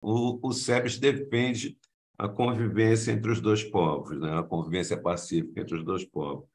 o, o SEBS defende a convivência entre os dois povos, né? a convivência pacífica entre os dois povos.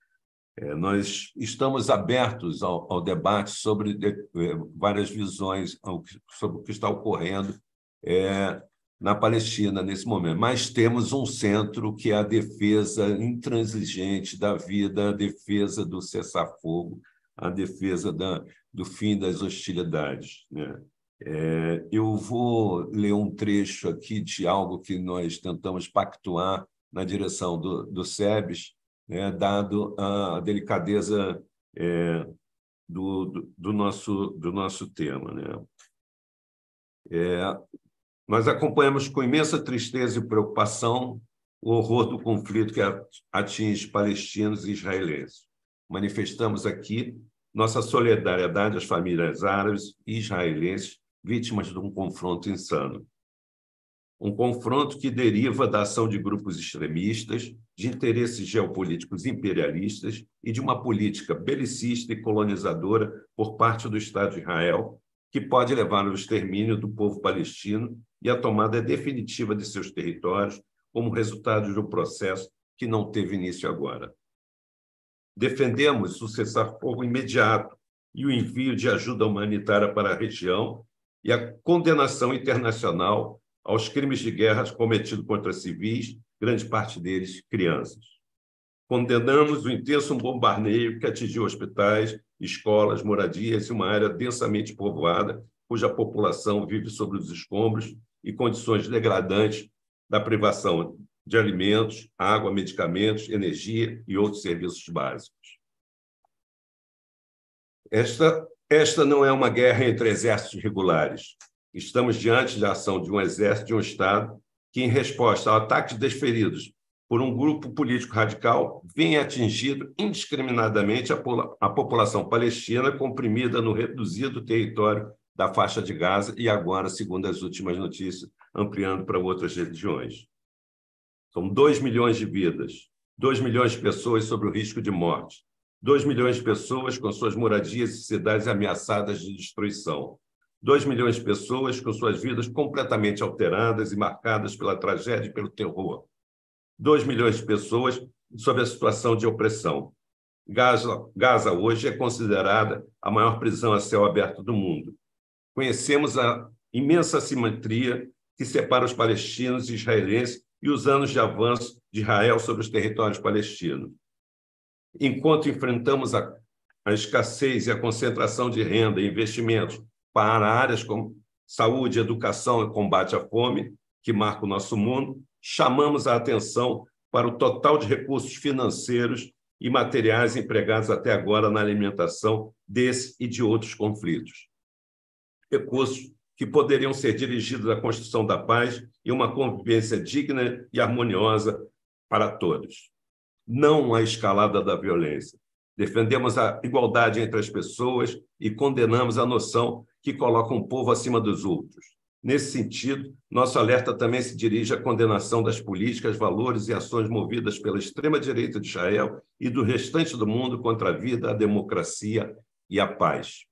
É, nós estamos abertos ao, ao debate sobre de, é, várias visões ao, sobre o que está ocorrendo é, na Palestina nesse momento, mas temos um centro que é a defesa intransigente da vida, a defesa do cessar-fogo, a defesa da, do fim das hostilidades. Né? É, eu vou ler um trecho aqui de algo que nós tentamos pactuar na direção do, do SEBS, né, dado a delicadeza é, do, do, do, nosso, do nosso tema. Né? É, nós acompanhamos com imensa tristeza e preocupação o horror do conflito que atinge palestinos e israelenses. Manifestamos aqui nossa solidariedade às famílias árabes e israelenses vítimas de um confronto insano. Um confronto que deriva da ação de grupos extremistas, de interesses geopolíticos imperialistas e de uma política belicista e colonizadora por parte do Estado de Israel, que pode levar ao extermínio do povo palestino e à tomada definitiva de seus territórios, como resultado de um processo que não teve início agora. Defendemos o cessar-fogo imediato e o envio de ajuda humanitária para a região e a condenação internacional aos crimes de guerra cometidos contra civis, grande parte deles crianças. Condenamos o intenso bombardeio que atingiu hospitais, escolas, moradias e uma área densamente povoada, cuja população vive sobre os escombros e condições degradantes da privação de alimentos, água, medicamentos, energia e outros serviços básicos. Esta esta não é uma guerra entre exércitos regulares. Estamos diante da ação de um exército de um Estado que, em resposta a ataques desferidos por um grupo político radical, vem atingindo indiscriminadamente a, a população palestina comprimida no reduzido território da faixa de Gaza e agora, segundo as últimas notícias, ampliando para outras regiões. São 2 milhões de vidas, 2 milhões de pessoas sob o risco de morte, 2 milhões de pessoas com suas moradias e cidades ameaçadas de destruição. 2 milhões de pessoas com suas vidas completamente alteradas e marcadas pela tragédia e pelo terror. 2 milhões de pessoas sob a situação de opressão. Gaza, Gaza hoje é considerada a maior prisão a céu aberto do mundo. Conhecemos a imensa simetria que separa os palestinos e israelenses e os anos de avanço de Israel sobre os territórios palestinos. Enquanto enfrentamos a, a escassez e a concentração de renda e investimentos para áreas como saúde, educação e combate à fome, que marca o nosso mundo, chamamos a atenção para o total de recursos financeiros e materiais empregados até agora na alimentação desse e de outros conflitos. Recursos que poderiam ser dirigidos à construção da paz e uma convivência digna e harmoniosa para todos não a escalada da violência. Defendemos a igualdade entre as pessoas e condenamos a noção que coloca um povo acima dos outros. Nesse sentido, nosso alerta também se dirige à condenação das políticas, valores e ações movidas pela extrema-direita de Israel e do restante do mundo contra a vida, a democracia e a paz.